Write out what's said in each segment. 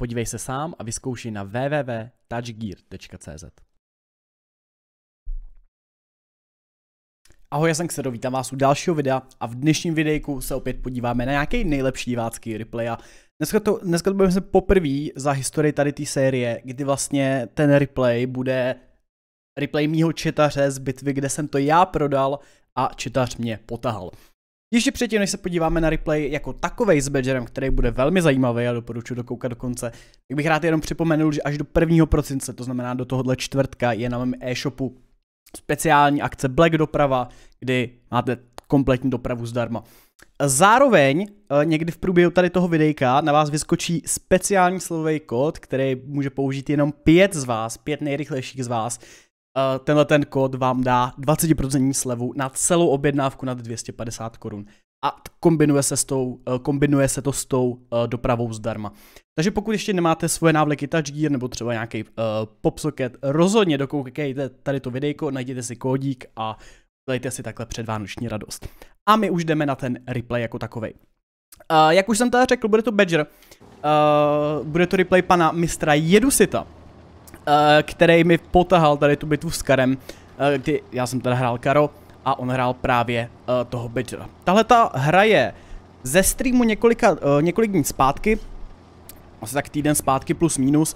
Podívej se sám a vyzkoušej na www.touchgear.cz. Ahoj, já jsem Xero, vítám vás u dalšího videa a v dnešním videjku se opět podíváme na nějaký nejlepší divácký replay a dneska to, dneska to budeme se poprvé za historii tady té série, kdy vlastně ten replay bude replay mýho četaře z bitvy, kde jsem to já prodal a četař mě potahal. Ještě předtím, než se podíváme na replay jako takovej s Badgerem, který bude velmi zajímavý a doporučuji dokoukat do konce, tak bych rád jenom připomenul, že až do 1. prosince, to znamená do tohohle čtvrtka, je na mém e-shopu speciální akce Black doprava, kdy máte kompletní dopravu zdarma. Zároveň eh, někdy v průběhu tady toho videjka na vás vyskočí speciální slovový kód, který může použít jenom pět z vás, pět nejrychlejších z vás, Eh, tenhle ten kód vám dá 20% slevu na celou objednávku nad 250 korun. A kombinuje se, s tou, eh, kombinuje se to s tou eh, dopravou zdarma. Takže pokud ještě nemáte svoje návleky Touch Gear nebo třeba nějaký uh, popsocket, rozhodně dokoukejte tady to videjko, najděte si kódík a dejte si takhle předvánoční radost. A my už jdeme na ten replay jako takovej. Uh, jak už jsem tady řekl, bude to Badger, uh, bude to replay pana mistra Jedusita. Eh, který mi potahal tady tu bitvu s Karem, eh, kdy já jsem teda hrál Karo a on hrál právě eh, toho Badgera. Tahle ta hra je ze streamu několika, několik dní zpátky, asi tak týden zpátky plus minus,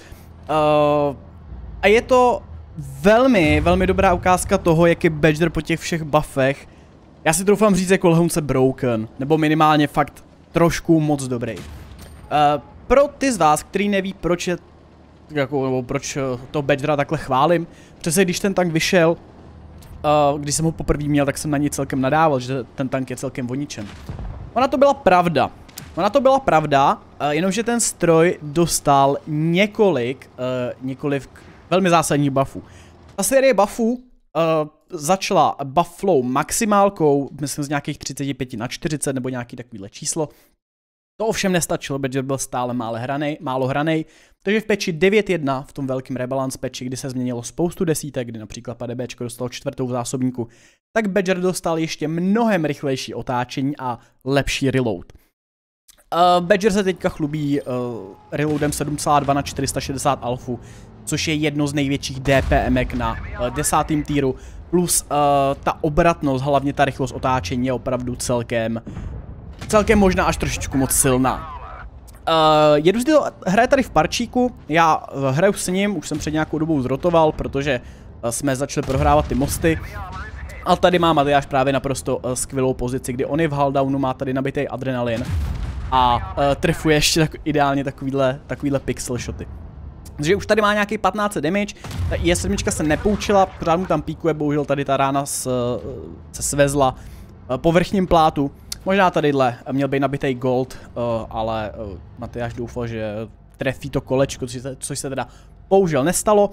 a je to velmi, velmi dobrá ukázka toho, jak je Badger po těch všech buffech. Já si troufám říct jako lehonce broken, nebo minimálně fakt trošku moc dobrý. Uh, pro ty z vás, který neví, proč je jako, nebo proč eh, to Badgera takhle chválím. Přece když ten tank vyšel, uh, když jsem ho poprvé měl, tak jsem na něj celkem nadával, že ten tank je celkem voničen. Ona to byla pravda. Ona to byla pravda, uh, jenomže ten stroj dostal několik, uh, několik velmi zásadních buffů. Ta série buffů uh, začala bufflou maximálkou, myslím z nějakých 35 na 40 nebo nějaký takovýhle číslo. To ovšem nestačilo, protože byl stále málo hranej, málo hranej, takže v peči 9.1 v tom velkém rebalance peči, kdy se změnilo spoustu desítek, kdy například PDB dostal čtvrtou v zásobníku, tak Badger dostal ještě mnohem rychlejší otáčení a lepší reload. Uh, Badger se teďka chlubí uh, reloadem 7.2 na 460 alfu, což je jedno z největších DPM na uh, týru, plus uh, ta obratnost, hlavně ta rychlost otáčení je opravdu celkem uh, celkem možná až trošičku moc silná. Uh, eh, zde hraje tady v parčíku, já eh, hraju s ním, už jsem před nějakou dobou zrotoval, protože eh, jsme začali prohrávat ty mosty. A tady má Matyáš právě naprosto skvělou pozici, kdy on je v haldownu, má tady nabitý adrenalin a uh, trefuje ještě tak, ideálně takovýhle, takovýhle pixel shoty. Takže už tady má nějaký 15 damage, ta I7 se nepoučila, pořád mu tam píkuje, bohužel tady ta rána s, se svezla povrchním plátu. Možná tadyhle měl být nabitý gold, uh, ale uh, Matyáš doufal, že trefí to kolečko, což se, což se teda bohužel nestalo.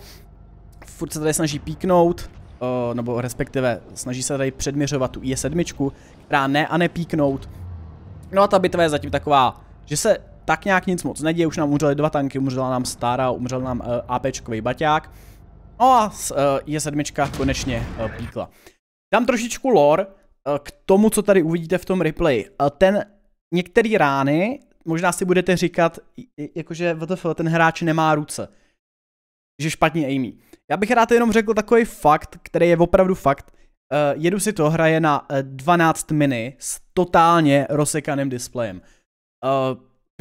Furt se tady snaží píknout, uh, nebo respektive snaží se tady předměřovat tu IE7, která ne a nepíknout. No a ta bitva je zatím taková, že se tak nějak nic moc neděje, už nám umřeli dva tanky, umřela nám stará, umřel nám uh, APčkový baťák. No a uh, IE7 konečně uh, píkla. Dám trošičku lore, Eh, k tomu, co tady uvidíte v tom replay. Eh, ten některé rány, možná si budete říkat, jakože VTF, ten hráč nemá ruce. Že špatně aimí. Já bych rád jenom řekl takový fakt, který je opravdu fakt. Eh, jedu si to, hraje na 12 mini s totálně rozsekaným displejem.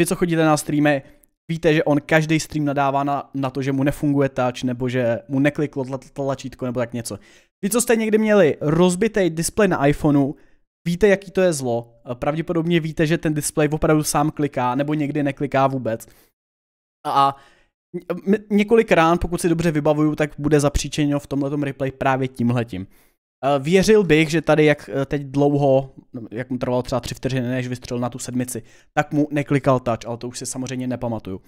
vy, co chodíte na streamy, víte, že on každý stream nadává na, na to, že mu nefunguje touch, nebo že mu nekliklo tlačítko, nebo tak něco. Vy, co jste někdy měli rozbitý displej na iPhoneu, víte, jaký to je zlo. Eh, pravděpodobně víte, že ten displej opravdu sám kliká, nebo někdy nekliká vůbec. A několik rán, pokud si dobře vybavuju, tak bude zapříčeněno v tomhle replay právě tímhletím. Eh, věřil bych, že tady jak eh, teď dlouho, jak mu trvalo třeba tři vteřiny, než vystřelil na tu sedmici, tak mu neklikal touch, ale to už si samozřejmě nepamatuju.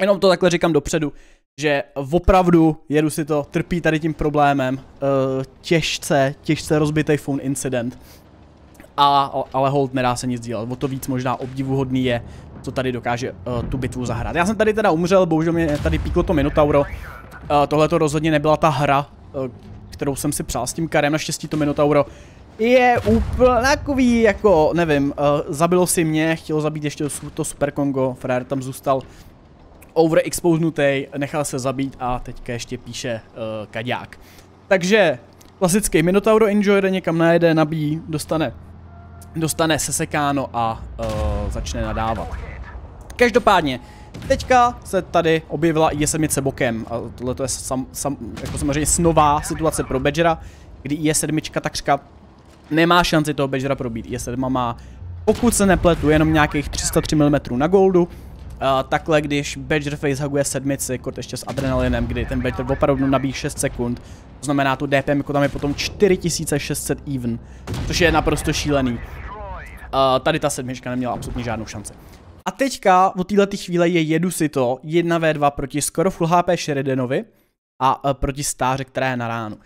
Jenom to takhle říkám dopředu, že opravdu jedu si to trpí tady tím problémem, uh, těžce, těžce rozbitý phone incident. A, ale hold nedá se nic dělat, o to víc možná obdivuhodný je, co tady dokáže uh, tu bitvu zahrát. Já jsem tady teda umřel, bohužel mě tady píklo to Minotauro. Uh, eh, Tohle to rozhodně nebyla ta hra, uh, kterou jsem si přál s tím karem, naštěstí to Minotauro je úplně takový, jako nevím, uh, zabilo si mě, chtělo zabít ještě to Super Kongo, frajer tam zůstal overexposnutý, nechal se zabít a teďka ještě píše uh, kaďák. Takže klasický Minotauro Enjoyer někam najede, nabíjí, dostane, dostane sesekáno a uh, začne nadávat. Každopádně, teďka se tady objevila IS-7 bokem a tohle je sam, sam, jako samozřejmě snová situace pro Badgera, kdy IS-7 takřka nemá šanci toho Badgera probít. IS-7 má, pokud se nepletu, jenom nějakých 303 mm na goldu, Eh, takhle, když Badger Face haguje sedmici, kurt ještě s adrenalinem, kdy ten Badger opravdu nabíjí 6 sekund, to znamená to DPM, jako tam je potom 4600 even, což je naprosto šílený. Uh, tady ta sedmička neměla absolutně žádnou šanci. A teďka od této chvíle je jedu si to 1v2 proti skoro full HP Sheridanovi a uh, proti stáře, která je na ránu.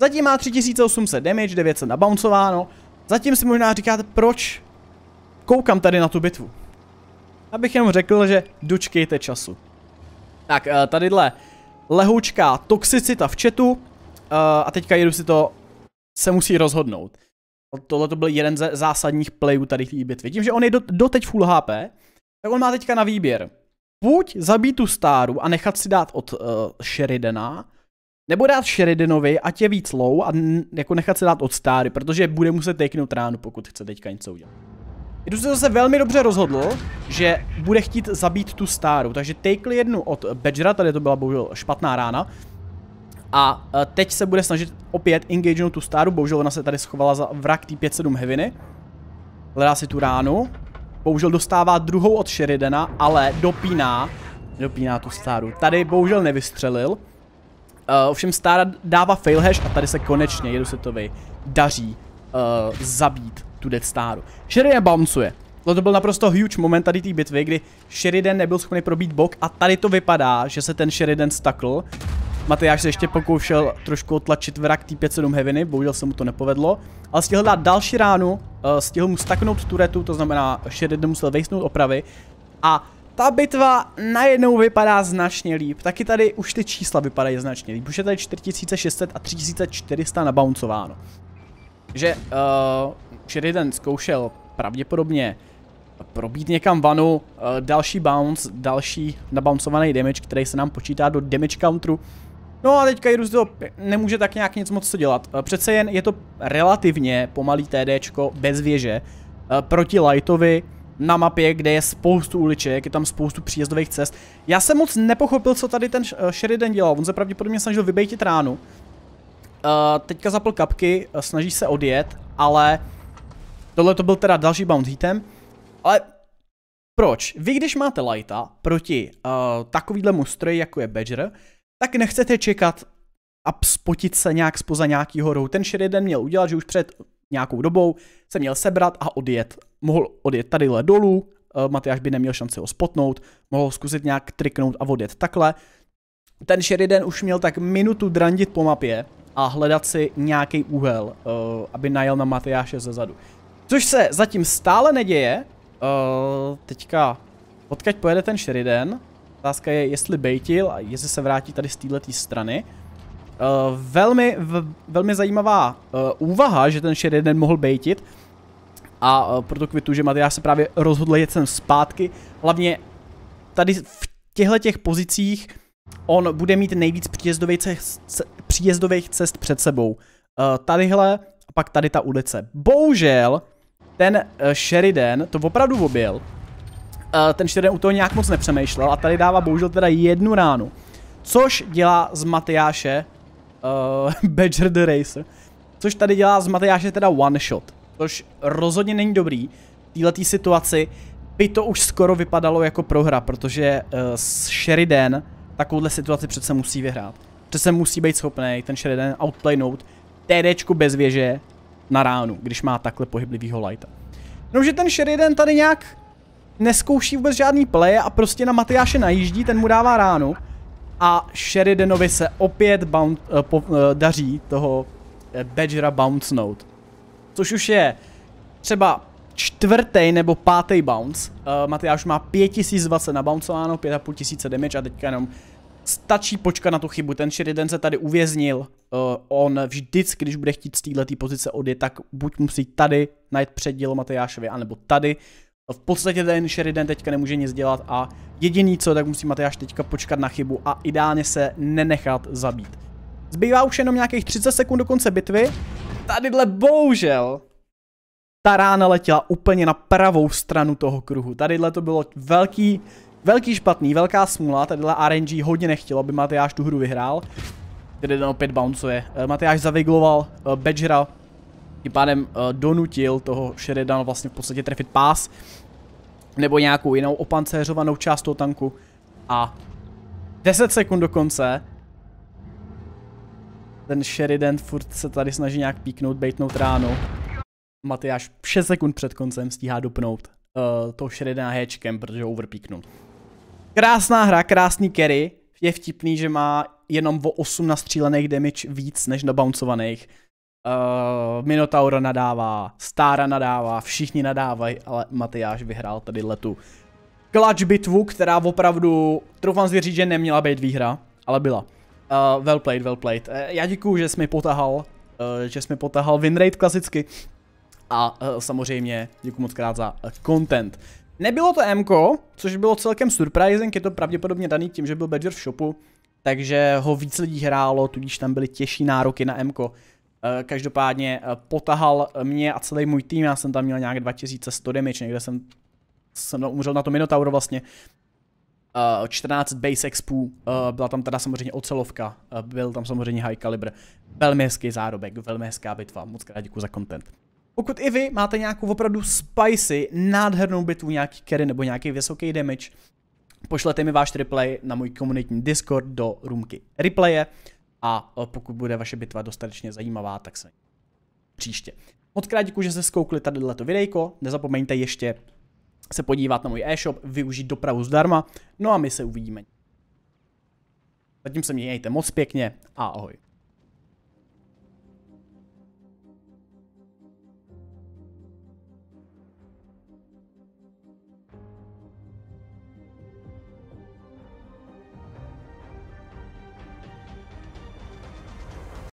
Zatím má 3800 damage, 900 nabouncováno. Zatím si možná říkáte, proč koukám tady na tu bitvu abych jenom řekl, že dočkejte času. Tak, eh, tadyhle lehoučká toxicita v chatu eh, a teďka jedu si to se musí rozhodnout. Tohle to byl jeden ze zásadních playů tady té bitvě. Tím, že on je do, doteď full HP, tak on má teďka na výběr. Buď zabít tu stáru a nechat si dát od uh, Sheridana, nebo dát Sheridanovi, ať je víc low a jako nechat se dát od stáry, protože bude muset teknout ránu, pokud chce teďka něco udělat. Jedu se zase velmi dobře rozhodl, že bude chtít zabít tu stáru, takže takele jednu od Badgera, tady to byla bohužel špatná rána. A e, teď se bude snažit opět engagenout tu stáru, bohužel ona se tady schovala za vrak T57 Heaviny. Hledá si tu ránu. Bohužel dostává druhou od Sheridana, ale dopíná, dopíná tu stáru. Tady bohužel nevystřelil. Uh, ovšem stára dává failhash a tady se konečně Jedusetovi daří uh, zabít tu Death Staru. Sheridan bouncuje. No to byl naprosto huge moment tady té bitvy, kdy Sheridan nebyl schopný probít bok a tady to vypadá, že se ten Sheridan stakl. Matyáš se ještě pokoušel trošku otlačit vrak T57 Heaviny, bohužel se mu to nepovedlo. Ale stihl dát další ránu, eh, stihl mu staknout turetu, to znamená Sheridan musel vejsnout opravy. A ta bitva najednou vypadá značně líp. Taky tady už ty čísla vypadají značně líp. Už je tady 4600 a 3400 nabouncováno. Že uh, už jeden zkoušel pravděpodobně probít někam vanu, eh, další bounce, další nabouncovaný damage, který se nám počítá do damage counteru. No a teďka Jirus to nemůže tak nějak nic moc co dělat. Eh, přece jen je to relativně pomalý TDčko bez věže eh, proti Lightovi na mapě, kde je spoustu uliček, je tam spoustu příjezdových cest. Já jsem moc nepochopil, co tady ten Sheridan dělal, on se pravděpodobně snažil vybejtit ránu. Teďka zapl kapky, snaží se odjet, ale Tohle to byl teda další bounce hitem, ale proč? Vy když máte lighta proti uh, takovýhlemu stroji, jako je Badger, tak nechcete čekat a spotit se nějak spoza nějaký horou. Ten Sheridan měl udělat, že už před nějakou dobou se měl sebrat a odjet. Mohl odjet tadyhle dolů, uh, Matyáš by neměl šanci ho spotnout, mohl zkusit nějak triknout a odjet takhle. Ten Sheridan už měl tak minutu drandit po mapě a hledat si nějaký úhel, uh, aby najel na Matyáše zezadu. Což se zatím stále neděje. Uh, teďka, odkaď pojede ten Sheridan? Otázka je, jestli bejtil a jestli se vrátí tady z této strany. Uh, velmi, v, velmi zajímavá uh, úvaha, že ten Sheridan mohl bejtit. A uh, proto kvitu, že Matyáš se právě rozhodl jet sem zpátky. Hlavně tady v těchto těch pozicích on bude mít nejvíc příjezdových cest, příjezdových cest před sebou. Uh, tadyhle a pak tady ta ulice. Bohužel, ten uh, Sheridan to opravdu objel. Uh, ten Sheridan u toho nějak moc nepřemýšlel a tady dává bohužel teda jednu ránu. Což dělá z Matyáše uh, Badger the Racer. Což tady dělá z Matyáše teda one shot. Což rozhodně není dobrý. V této situaci by to už skoro vypadalo jako prohra, protože uh, Sheridan takovouhle situaci přece musí vyhrát. Přece musí být schopný ten Sheridan outplaynout TDčku bez věže na ránu, když má takhle pohyblivýho lighta. No, že ten Sheridan tady nějak neskouší vůbec žádný play a prostě na Matyáše najíždí, ten mu dává ránu. A Sheridanovi se opět bound, uh, eh, po, uh, daří toho uh, eh, Badgera note. Což už je třeba čtvrtý nebo pátý bounce. Uh, Matyáš má 5020 nabouncenováno, 5500 damage a teďka jenom stačí počkat na tu chybu, ten Sheridan se tady uvěznil, uh, on vždycky, když bude chtít z této pozice odjet, tak buď musí tady najít předdělo Matejášovi, anebo tady. V podstatě ten Sheridan teďka nemůže nic dělat a jediný co, tak musí Matejáš teďka počkat na chybu a ideálně se nenechat zabít. Zbývá už jenom nějakých 30 sekund do konce bitvy. Tadyhle bohužel ta rána letěla úplně na pravou stranu toho kruhu. Tadyhle to bylo velký Velký špatný, velká smula, tadyhle RNG hodně nechtělo, aby Matyáš tu hru vyhrál. Tady ten opět bouncuje. Eh, Matyáš zavigloval uh, eh, Badgera, tím pádem uh, donutil toho Sheridan vlastně v podstatě trefit pás, nebo nějakou jinou opancéřovanou část toho tanku. A 10 sekund do konce ten Sheridan furt se tady snaží nějak píknout, bejtnout ránu. Matyáš 6 sekund před koncem stíhá dopnout uh, toho Sheridana hečkem, protože ho overpíknul. Krásná hra, krásný carry. Je vtipný, že má jenom o 8 nastřílených damage víc než nabouncovaných. Uh, eh, Minotaura nadává, Stára nadává, všichni nadávají, ale Matyáš vyhrál tady letu Klač bitvu, která opravdu, troufám si říct, že neměla být výhra, ale byla. Uh, well played, well played. Uh, já děkuju, že jsi mi potahal, uh, že jsi mi potahal winrate klasicky. A uh, samozřejmě děkuji moc krát za uh, content. Nebylo to M, což bylo celkem surprising, je to pravděpodobně daný tím, že byl Badger v shopu, takže ho víc lidí hrálo, tudíž tam byly těžší nároky na M. Eh, každopádně eh, potahal mě a celý můj tým, já jsem tam měl nějak 2100 damage, někde jsem, jsem no, umřel na to Minotauro vlastně. 14 eh, base expů, byla tam teda samozřejmě ocelovka, byl tam samozřejmě high caliber. Velmi hezký zárobek, velmi hezká bitva, moc krát děkuji za content. Pokud i vy máte nějakou opravdu spicy, nádhernou bitvu, nějaký carry nebo nějaký vysoký damage, pošlete mi váš replay na můj komunitní Discord do roomky replaye a e, pokud bude vaše bitva dostatečně zajímavá, tak se příště. Moc krát děkuji, že jste zkoukli tadyhleto videjko, nezapomeňte ještě se podívat na můj e-shop, využít dopravu zdarma, no a my se uvidíme. Zatím se mějte moc pěkně a ahoj.